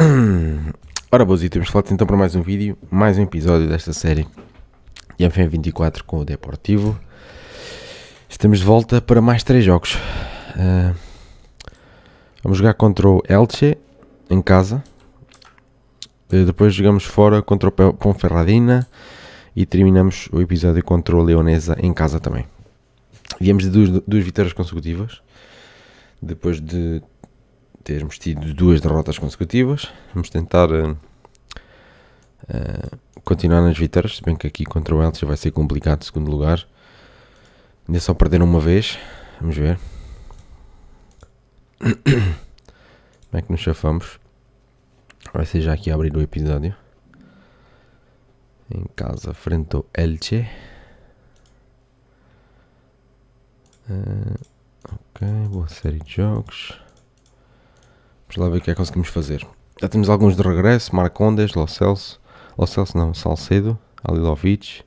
Ora, boas e temos falado então para mais um vídeo, mais um episódio desta série de FM24 com o Deportivo. Estamos de volta para mais três jogos. Uh, vamos jogar contra o Elche em casa. Uh, depois jogamos fora contra o Ponferradina e terminamos o episódio contra o Leonesa em casa também. Viemos de duas, duas vitórias consecutivas. Depois de termos tido duas derrotas consecutivas. Vamos tentar uh, continuar nas vitórias, se bem que aqui contra o Elche vai ser complicado, segundo lugar. Ainda só perderam uma vez, vamos ver. Como é que nos chafamos? Vai ser já aqui a abrir o episódio. Em casa, frente ao Elche. Uh, ok, boa série de jogos. Vamos lá ver o que é que conseguimos fazer. Já temos alguns de regresso, Marcondes, Lo Celso, Lo Celso não, Salcedo, Alilovic,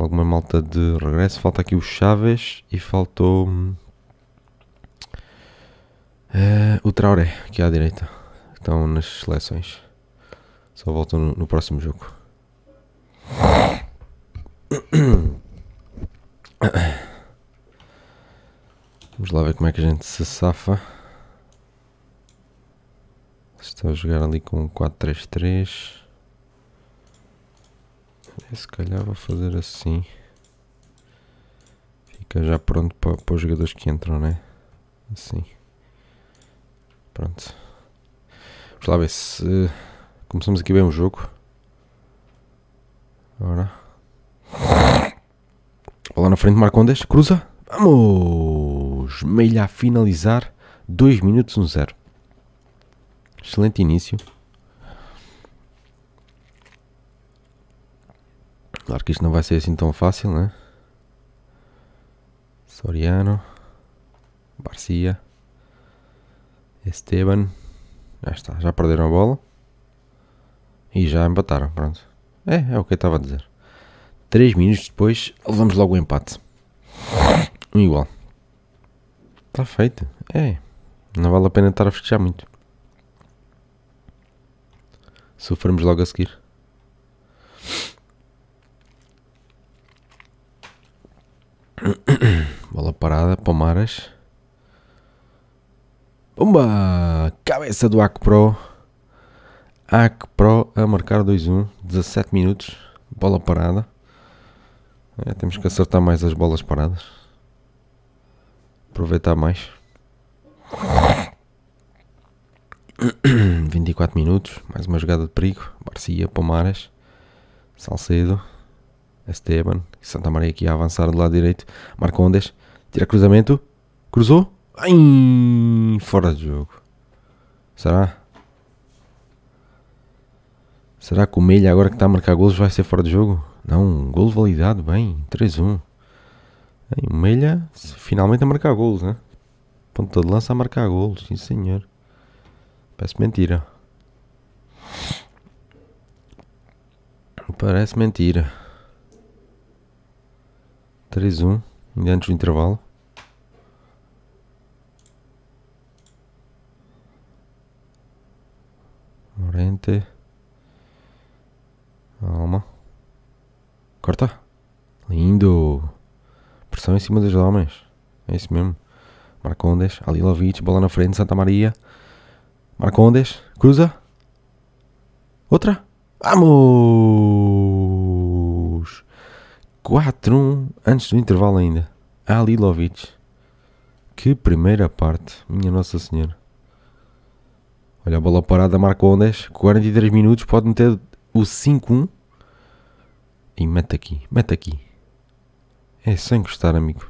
alguma malta de regresso, falta aqui o Chaves e faltou uh, o Traoré, aqui à direita, estão nas seleções, só voltam no, no próximo jogo. Vamos lá ver como é que a gente se safa. Se eu jogar ali com 4-3-3. É, se calhar vou fazer assim. Fica já pronto para, para os jogadores que entram, né? Assim. Pronto. Vamos lá ver se. Começamos aqui bem o jogo. Ora. lá na frente, marca um Marcondes. Cruza. Vamos! Meia a finalizar. 2 minutos 1-0. Um Excelente início. Claro que isto não vai ser assim tão fácil, né? Soriano, Barcia, Esteban. Já está, já perderam a bola. E já empataram, pronto. É, é o que eu estava a dizer. 3 minutos depois, levamos logo o empate. Um igual. Está feito. É. Não vale a pena estar a festejar muito. Sofremos logo a seguir. Bola parada, Palmaras. Pumba! Cabeça do AC Pro. AC Pro a marcar 2-1. 17 minutos. Bola parada. É, temos que acertar mais as bolas paradas. Aproveitar mais. 24 minutos, mais uma jogada de perigo. Barcia, Palmares, Salcedo, Esteban, Santa Maria aqui a avançar do lado direito. Marcondes, tira cruzamento, cruzou, Ai, fora de jogo. Será? Será que o Melha agora que está a marcar golos vai ser fora de jogo? Não, um golo validado, bem, 3-1. O Melha finalmente a marcar golos, né? ponto de lança a marcar golos, sim senhor. Parece mentira. Parece mentira. 3-1, ainda antes do intervalo. Morente. Alma. Corta. Lindo. Pressão em cima dos homens. É isso mesmo. Marcondes, Alilovic, bola na frente, Santa Maria. Marcou um Cruza. Outra. Vamos! 4-1 antes do intervalo ainda. Alilovic. Que primeira parte. Minha Nossa Senhora. Olha a bola parada, marcou um 43 minutos. Pode meter o 5-1. E mete aqui. Mete aqui. É sem gostar, amigo.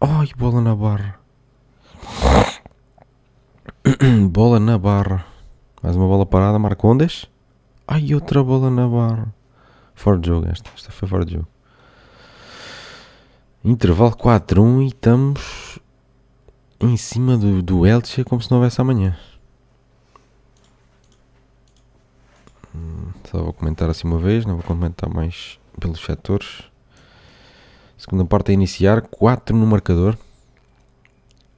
Ai, bola na barra. bola na barra. Mais uma bola parada, Marcondes. Ai, outra bola na barra. Fora de jogo esta. Esta foi fora de jogo. Intervalo 4-1 e estamos em cima do, do Elche como se não houvesse amanhã. Hum, só vou comentar assim uma vez, não vou comentar mais pelos setores. Segunda parte a iniciar, 4 no marcador.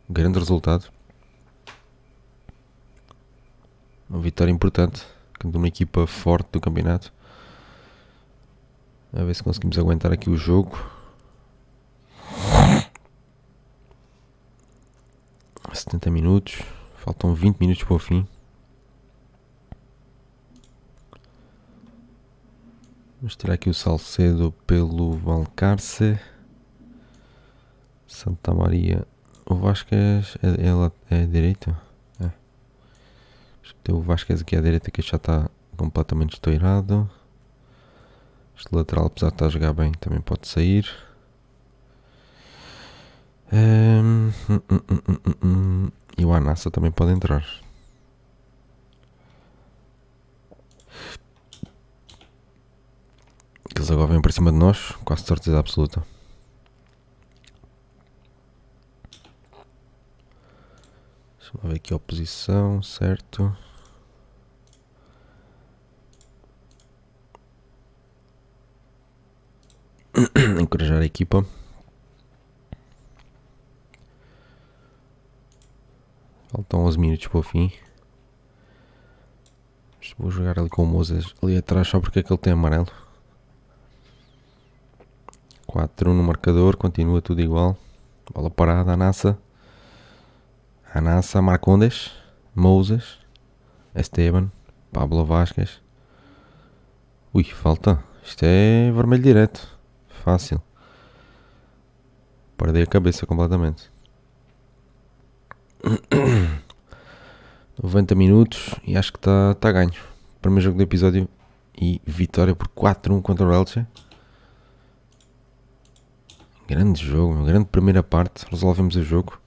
Grande resultado. Uma vitória importante contra uma equipa forte do campeonato. A ver se conseguimos aguentar aqui o jogo. Setenta minutos. Faltam 20 minutos para o fim. Vamos tirar aqui o Salcedo pelo Valcarce. Santa Maria. O Vasquez é, é, é, é direito? Tem o Vasquez aqui à direita que já está completamente estourado. Este lateral, apesar de estar a jogar bem, também pode sair. Um, um, um, e o Anassa também pode entrar. eles agora vêm para cima de nós, quase certeza absoluta. Vamos ver aqui a posição, certo? Encorajar a equipa. Faltam 11 minutos para o fim. Vou jogar ali com o Moses ali atrás só porque é que ele tem amarelo. 4-1 no marcador, continua tudo igual. Bola parada, a NASA. A Nasa Marcondes, Mousas, Esteban, Pablo Vasquez. Ui, falta. Isto é vermelho direto. Fácil. Perdi a cabeça completamente. 90 minutos e acho que está tá ganho. Primeiro jogo do episódio e vitória por 4-1 contra o Elche. Grande jogo, grande primeira parte. Resolvemos o jogo.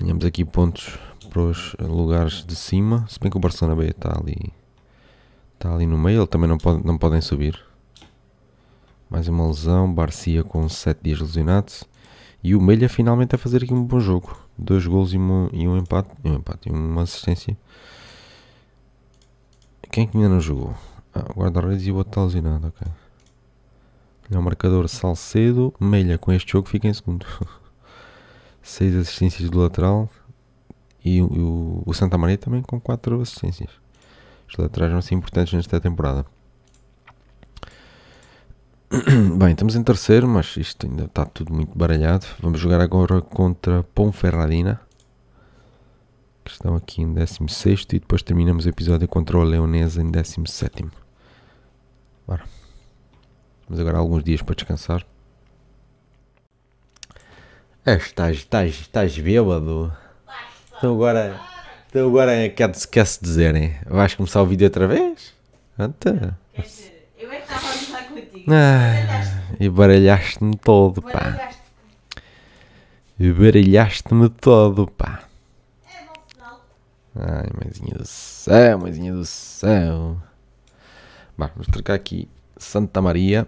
Ganhamos aqui pontos para os lugares de cima. Se bem que o Barcelona B está ali. Está ali no meio. Ele também não, pode, não podem subir. Mais uma lesão. Barcia com 7 dias lesionado. E o Melha finalmente a fazer aqui um bom jogo. Dois gols e, e um empate. E um empate e uma assistência. Quem é que ainda não jogou? Ah, o guarda-redes e o outro está lesionado, ok. É o marcador Salcedo, Melha com este jogo fica em segundo. 6 assistências do lateral e o, o Santa Maria também com 4 assistências. Os laterais vão ser importantes nesta temporada. Bem, estamos em terceiro, mas isto ainda está tudo muito baralhado. Vamos jogar agora contra Ponferradina, que estão aqui em 16 e depois terminamos o episódio contra o Leonesa em 17. Bora. Temos agora alguns dias para descansar. É, estás, estás, estás bêbado. Então agora, então agora é quer, é quer se dizerem, vais começar o vídeo outra vez? Anta. Então. Quer dizer, eu é que estava a falar contigo. Ah, e baralhaste-me todo, pá. E baralhaste-me todo, pá. É bom sinal. Ai, mãezinha do céu, mãezinha do céu. Bah, vamos trocar aqui Santa Maria.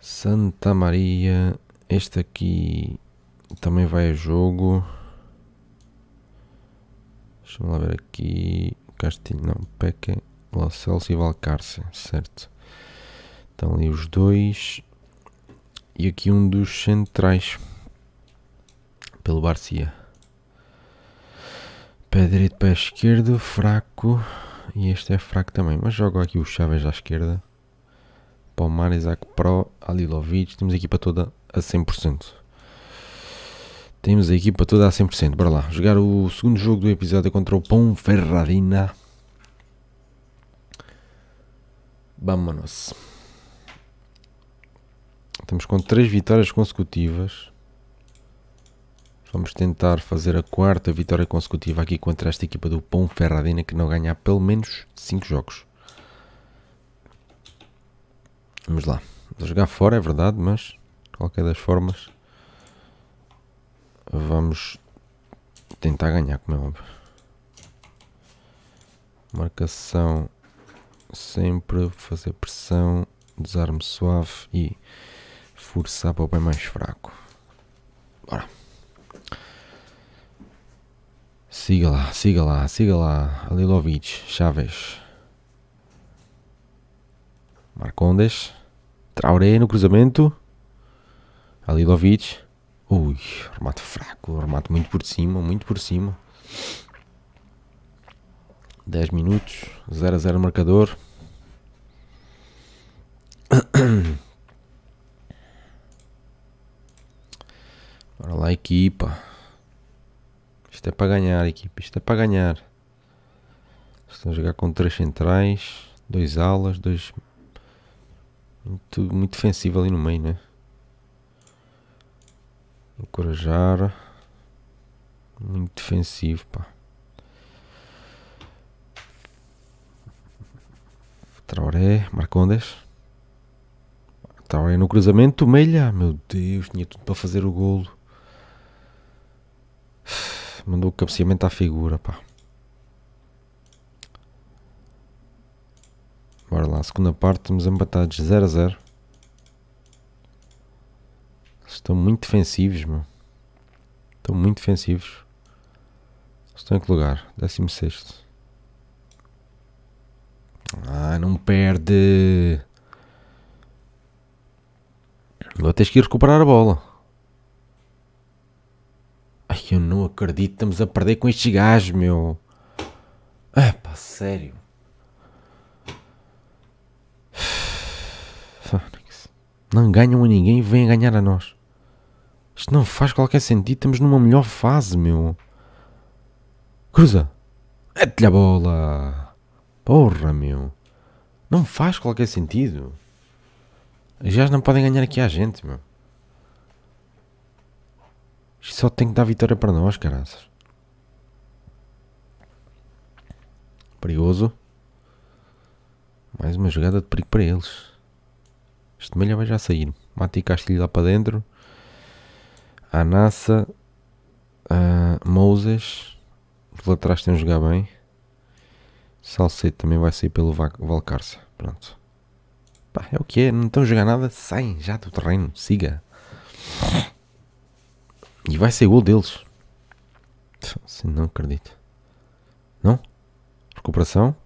Santa Maria. Este aqui também vai a jogo. Deixa-me lá ver aqui. Castilho, não, Peca, Lo e Valcarce, certo. Estão ali os dois. E aqui um dos centrais. Pelo Barcia. Pé direito, pé esquerdo, fraco. E este é fraco também. Mas jogo aqui o Chaves à esquerda. Palmar, Isaac Pro, Alilovic. Temos a equipa toda a 100%. Temos a equipa toda a 100%. Bora lá. Jogar o segundo jogo do episódio contra o vamos Vámonos. Estamos com 3 vitórias consecutivas. Vamos tentar fazer a quarta vitória consecutiva aqui contra esta equipa do Ferradina que não ganha pelo menos 5 jogos. Vamos lá. Vou jogar fora, é verdade, mas de qualquer das formas vamos tentar ganhar, como é óbvio. Marcação sempre, fazer pressão, desarme suave e forçar para o bem mais fraco. Bora. Siga lá, siga lá, siga lá. Alilovic, Chaves. Marcondes. Traoré no cruzamento. Alilovic. Ui, remate fraco, remate muito por cima, muito por cima. 10 minutos, 0 a 0 marcador. Bora lá, equipa. Isto é para ganhar, equipa. Isto é para ganhar. Estão a jogar com 3 centrais, 2 alas, dois muito, muito defensivo ali no meio, né? Encorajar. Muito defensivo, pá. Traoré, Marcondes. Traoré no cruzamento, Melha. Meu Deus, tinha tudo para fazer o golo. Mandou o cabeceamento à figura, pá. Bora lá, segunda parte, estamos empatados 0 a 0. Estão muito defensivos, meu. Estão muito defensivos. Estão em que lugar? 16. Ah, não perde. Agora tens que ir recuperar a bola. Ai, eu não acredito. Estamos a perder com estes gajos, meu. Ah, pá, sério. Não ganham a ninguém e vêm a ganhar a nós. Isto não faz qualquer sentido. Estamos numa melhor fase, meu. Cruza. Mete-lhe a bola. Porra, meu. Não faz qualquer sentido. Já não podem ganhar aqui a gente, meu. Isto só tem que dar vitória para nós, caraças. Perigoso. Mais uma jogada de perigo para eles. Este malha vai é já sair. Mati Castilho lá para dentro. Anassa. Uh, Moses. Os laterais têm a jogar bem. Salcedo também vai sair pelo Valcarça. Pronto. Pá, é o que é. Não estão a jogar nada. Saem já do terreno. Siga. E vai ser gol deles. Assim, não acredito. Não? Recuperação.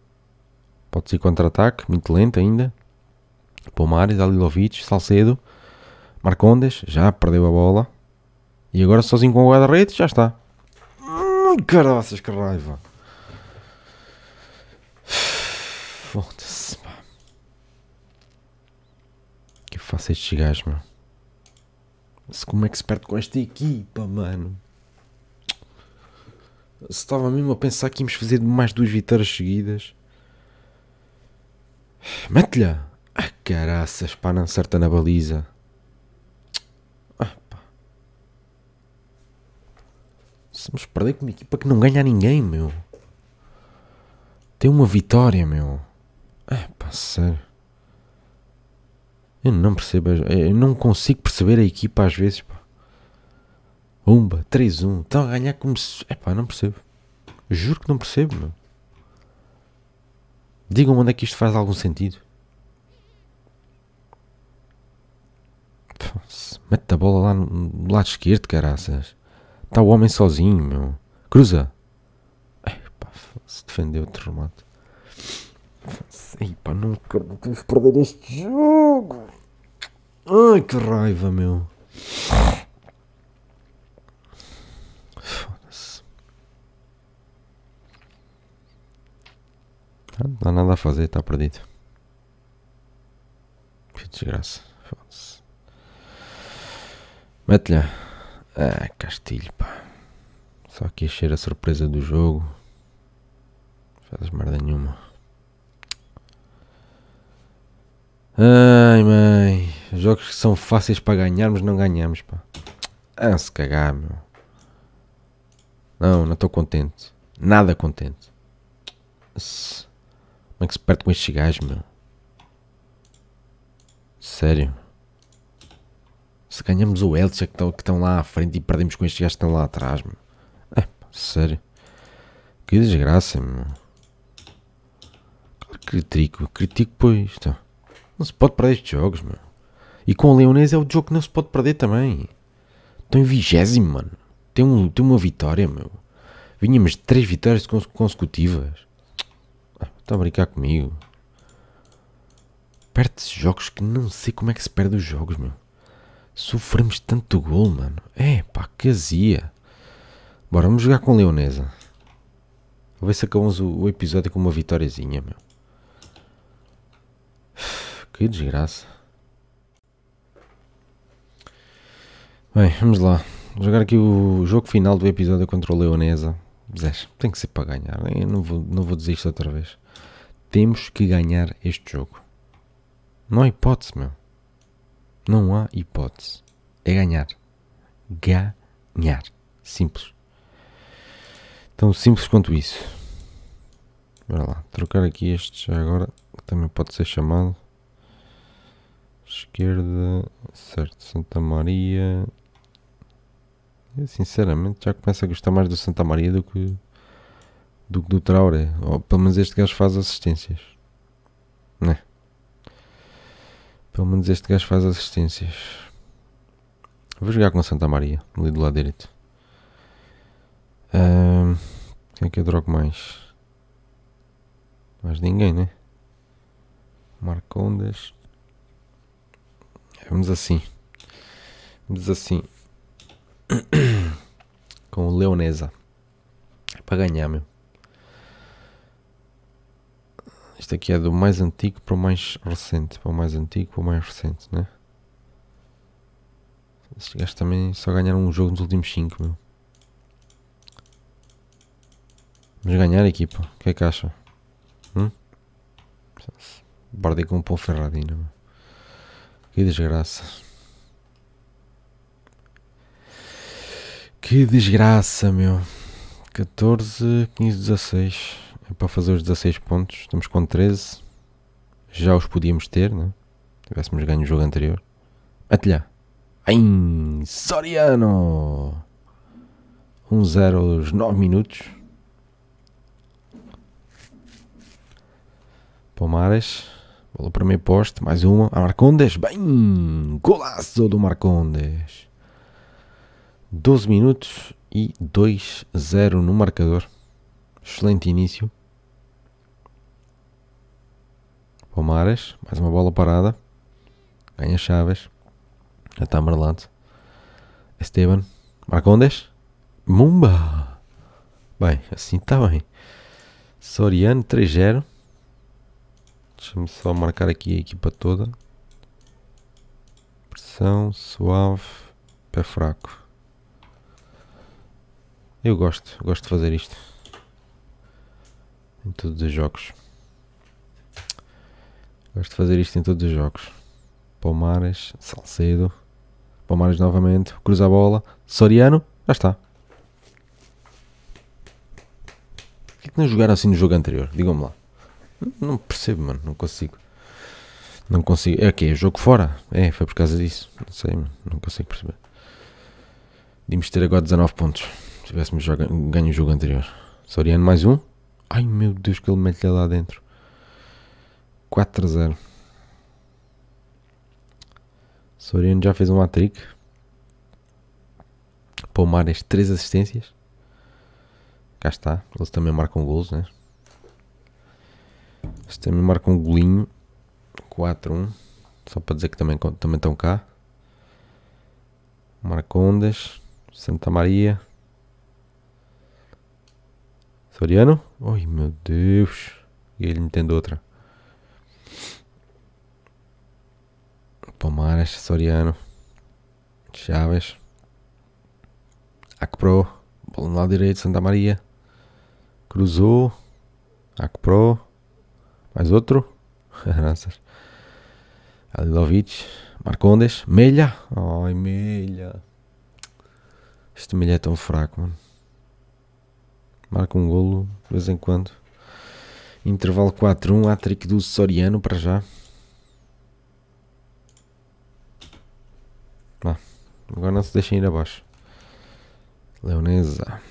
Pode ser contra-ataque. Muito lento ainda. Pomares, Alilovic, Salcedo, Marcondes, já perdeu a bola. E agora sozinho com o guarda-redes, já está. Hum, caraças, que raiva. Foda-se, pá. Que faço estes gajos, meu. Se como é que se perde com esta equipa, mano? Se estava mesmo a pensar que íamos fazer mais duas vitórias seguidas. Mete-lhe! Ah, caraças, pá, não acerta na baliza. Vamos ah, pá. perder com uma equipa que não ganha ninguém, meu. Tem uma vitória, meu. É pá, sério. Eu não percebo, eu não consigo perceber a equipa às vezes, pá. Umba, 3-1, estão a ganhar como se... É pá, não percebo. Juro que não percebo, meu. Digam onde é que isto faz algum sentido. Mete a bola lá no lado esquerdo, caraças. Está o homem sozinho, meu. Cruza. Epá, se defendeu o remate. Epá, não quero perder este jogo. Ai, que raiva, meu. Foda-se. Ah, não há nada a fazer, está perdido. Que desgraça. Mete-lhe. Ah, Castilho, pá. Só que encher a surpresa do jogo. Fazes merda nenhuma. Ai, mãe. Jogos que são fáceis para ganharmos, não ganhamos, pá. Ah, se cagar, meu. Não, não estou contente. Nada contente. Como é que se perde com estes gajos, meu? Sério? Se ganhamos o Elche que estão lá à frente e perdemos com estes gajos que estão lá atrás, meu. É, sério. Que desgraça, meu. Critico, critico, pois. Tá. Não se pode perder estes jogos, meu. E com o Leonês é o jogo que não se pode perder também. Estão em vigésimo, mano. Tem, um, tem uma vitória, meu. Vinhamos de três vitórias consecutivas. Ah, está a brincar comigo. Perde-se jogos que não sei como é que se perde os jogos, meu. Sofremos tanto gol, mano. É, pá, que azia. Bora, vamos jogar com Leonesa. Vou ver se acabamos o, o episódio com uma vitóriazinha, meu. Que desgraça. Bem, vamos lá. Vou jogar aqui o jogo final do episódio contra o Leonesa. Zés, tem que ser para ganhar. Eu não vou, não vou dizer isto outra vez. Temos que ganhar este jogo. Não há hipótese, meu. Não há hipótese. É ganhar. Ganhar. Simples. Tão simples quanto isso. Bora lá. Trocar aqui este já agora. Também pode ser chamado. Esquerda. Certo. Santa Maria. Eu, sinceramente já começo a gostar mais do Santa Maria do que do, do Traoré. Ou pelo menos este gajo faz assistências. Né? Pelo menos este gajo faz assistências. Vou jogar com a Santa Maria, ali do lado direito. Um, quem é que eu drogo mais? Mais ninguém, né? Marcondas. É, vamos assim. Vamos assim. com o Leonesa. É para ganhar, meu. Isto aqui é do mais antigo para o mais recente. Para o mais antigo para o mais recente, né? Estes gajos também só ganharam um jogo nos últimos 5, meu. Vamos ganhar, equipa. O que é que acha? Hum? Bardei com um pão ferradinho, meu. Que desgraça. Que desgraça, meu. 14, 15, 16 é para fazer os 16 pontos. Estamos com 13. Já os podíamos ter, né? Tivéssemos ganho o jogo anterior. Atilhar. Em Soriano! 1-0 um aos 9 minutos. Palmares. Bola para meio poste. Mais uma. A Marcondes. Bem! Golaço do Marcondes. 12 minutos e 2-0 no marcador. Excelente início. Palmares, mais uma bola parada. Ganha Chaves. Já está Marlante. Esteban. Marcondes. Mumba. Bem, assim está bem. Soriano 3-0. Deixa-me só marcar aqui a equipa toda. Pressão, suave, pé fraco. Eu gosto, gosto de fazer isto. Em todos os jogos. Gosto de fazer isto em todos os jogos. Palmares, Salcedo. Palmares novamente, cruza a bola. Soriano, já está. Porquê é que não jogaram assim no jogo anterior? Digam-me lá. Não percebo, mano. Não consigo. Não consigo. É o quê? Jogo fora? É, foi por causa disso. Não sei, mano. Não consigo perceber. Dimos ter agora 19 pontos. Se tivéssemos ganho o jogo anterior. Soriano mais um. Ai meu Deus, que ele mete lá dentro. 4-0. Soriano já fez um hat-trick. Palmares, 3 assistências. Cá está. Eles também marcam gols, né? Eles também marcam um golinho. 4-1. Só para dizer que também, também estão cá. Marcondas. Santa Maria. Soriano. Ai meu Deus. E ele me tendo outra. Palmares, Soriano, Chaves, Acpro, bola no lado direito, Santa Maria, cruzou, Acpro, mais outro, Ranças, Alilovic, Marcondes, Melha, ai Melha, este Melha é tão fraco, mano. Marca um golo de vez em quando. Intervalo 4-1, hat-trick do Soriano para já. Agora não se deixem ir abaixo. Leonesa.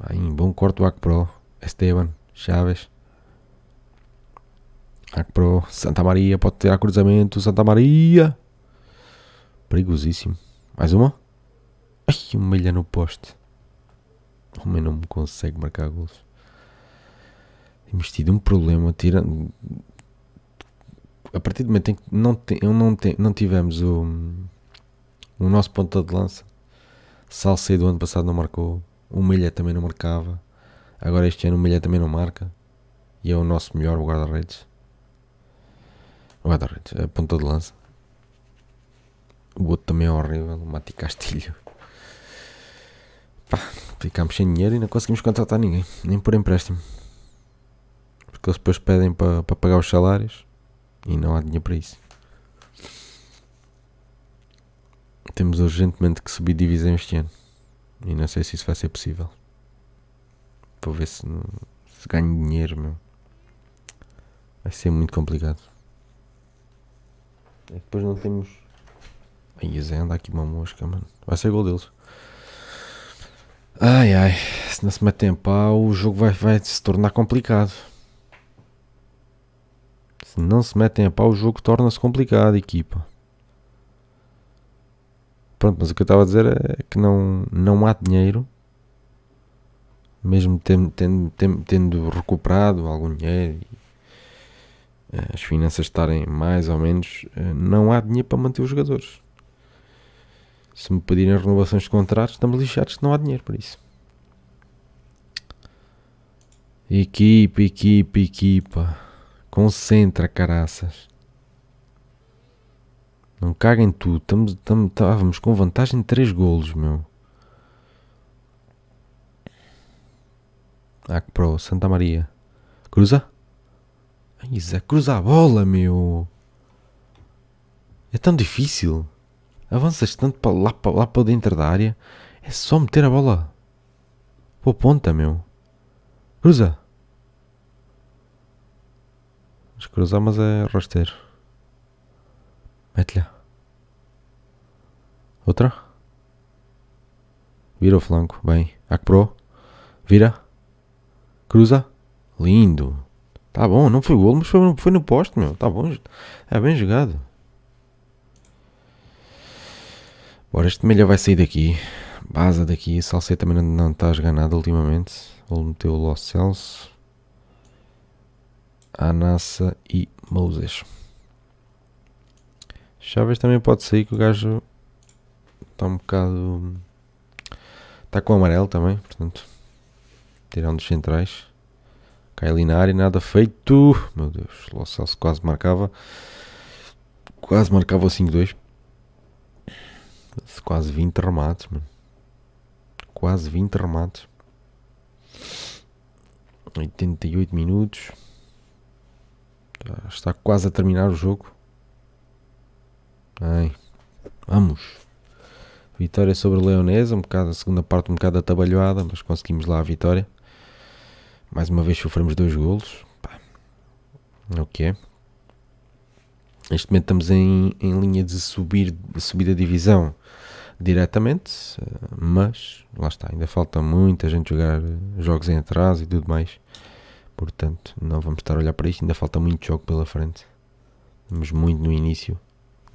Aí, bom corte o pro Esteban. Chaves. pro Santa Maria. Pode ter cruzamento. Santa Maria. Perigosíssimo. Mais uma. Ai, uma milha no poste. O homem não me consegue marcar gols. Temos tido um problema. Tirando. A partir do momento em que não, te, não, te, não tivemos o o nosso ponta de lança. Salsei do ano passado não marcou, o Milha também não marcava, agora este ano o Milha também não marca e é o nosso melhor guarda-redes. Guarda-redes, a ponta de lança. O outro também é horrível, o Mati Castilho. Pá, ficámos sem dinheiro e não conseguimos contratar ninguém, nem por empréstimo. Porque eles depois pedem para pagar os salários e não há dinheiro para isso. Temos urgentemente que subir divisão este ano. E não sei se isso vai ser possível. Vou ver se, se ganho dinheiro, meu. Vai ser muito complicado. É e depois não temos. Aí Zé anda aqui uma mosca, mano. Vai ser gol deles. Ai ai, se não se metem a pau, o jogo vai, vai se tornar complicado. Se não se metem a pau, o jogo torna-se complicado, equipa. Pronto, mas o que eu estava a dizer é que não, não há dinheiro, mesmo tendo, tendo, tendo recuperado algum dinheiro eh, as finanças estarem mais ou menos, eh, não há dinheiro para manter os jogadores. Se me pedirem renovações de contratos, estamos lixados, não há dinheiro para isso. Equipa, equipa, equipa. Concentra, caraças. Não caguem tudo. Estávamos com vantagem de 3 golos, meu. Ah, que pro. Santa Maria. Cruza. Zé, cruza a bola, meu. É tão difícil. Avanças tanto para lá, para lá para dentro da área. É só meter a bola. Pô, ponta, meu. Cruza. Vamos cruzar, mas é rasteiro. Mete-lhe. Outra. Vira o flanco. Bem. Acpro. Vira. Cruza. Lindo. Tá bom, não foi gol, mas foi no, foi no poste, meu. Tá bom. É bem jogado. Bora, este melha vai sair daqui. Baza daqui. Salsei também não, não está a jogar nada ultimamente. Ele meteu o Los Celso. Anassa e Moses. Chaves também pode sair que o gajo está um bocado. Está com amarelo também, portanto. Tirando dos centrais. Cai ali na área, nada feito. Meu Deus, o Celso quase marcava. Quase marcava o 5-2. Quase 20 remates, mano. Quase 20 remates. 88 minutos. Já está quase a terminar o jogo. Ai, vamos. Vitória sobre a Leonesa, um bocado a segunda parte um bocado atabalhoada, mas conseguimos lá a vitória. Mais uma vez sofremos dois golos. Pá. É o que é. Neste momento estamos em, em linha de subir, de subir a divisão diretamente, mas lá está, ainda falta muita gente jogar jogos em atraso e tudo mais. Portanto, não vamos estar a olhar para isto, ainda falta muito jogo pela frente. Estamos muito no início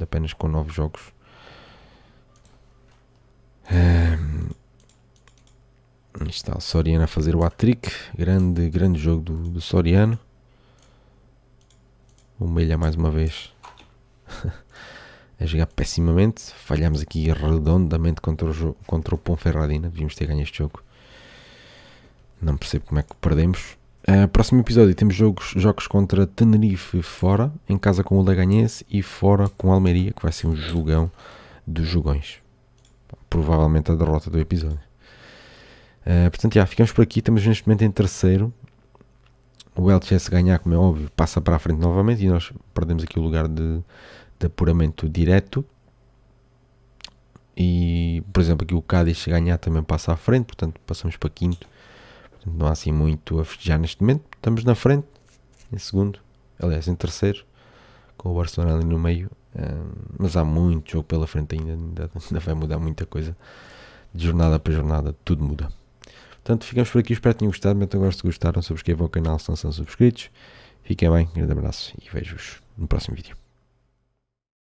apenas com 9 jogos. Um, está o Soriano a fazer o hat-trick. Grande, grande jogo do, do Soriano. Humilha mais uma vez. a jogar pessimamente. falhamos aqui redondamente contra o, contra o Ponferradina. Devíamos ter ganho este jogo. Não percebo como é que perdemos. Eh, próximo episódio temos jogos, jogos contra Tenerife fora, em casa com o Leganhense e fora com Almeria, que vai ser um jogão dos jogões. Provavelmente a derrota do episódio. Uh, portanto, já, ficamos por aqui. Estamos neste momento em terceiro. O Elche ganhar, como é óbvio, passa para a frente novamente e nós perdemos aqui o lugar de, de apuramento direto. E, por exemplo, aqui o Cádiz ganhar também passa à frente, portanto, passamos para quinto não há assim muito a festejar neste momento. Estamos na frente, em segundo, aliás, em terceiro, com o Barcelona ali no meio. mas há muito jogo pela frente ainda, ainda, ainda vai mudar muita coisa. De jornada para jornada, tudo muda. Portanto, ficamos por aqui. Espero que tenham gostado. Metam gosto se gostaram. Subscrevam o canal se não são subscritos. Fiquem bem. Um grande abraço e vejo-vos no próximo vídeo.